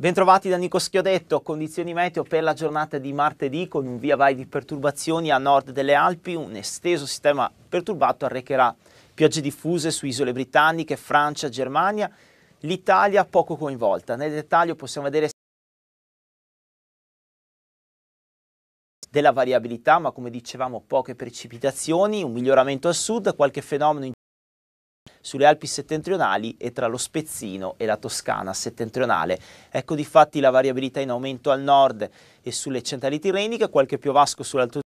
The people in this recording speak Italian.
Bentrovati da Nico Schiodetto, condizioni meteo per la giornata di martedì con un via vai di perturbazioni a nord delle Alpi, un esteso sistema perturbato arrecherà piogge diffuse su isole britanniche, Francia, Germania, l'Italia poco coinvolta. Nel dettaglio possiamo vedere della variabilità, ma come dicevamo poche precipitazioni, un miglioramento al sud, qualche fenomeno in sulle Alpi settentrionali e tra lo Spezzino e la Toscana settentrionale. Ecco difatti la variabilità in aumento al nord e sulle centrali tirreniche, qualche piovasco sull'alto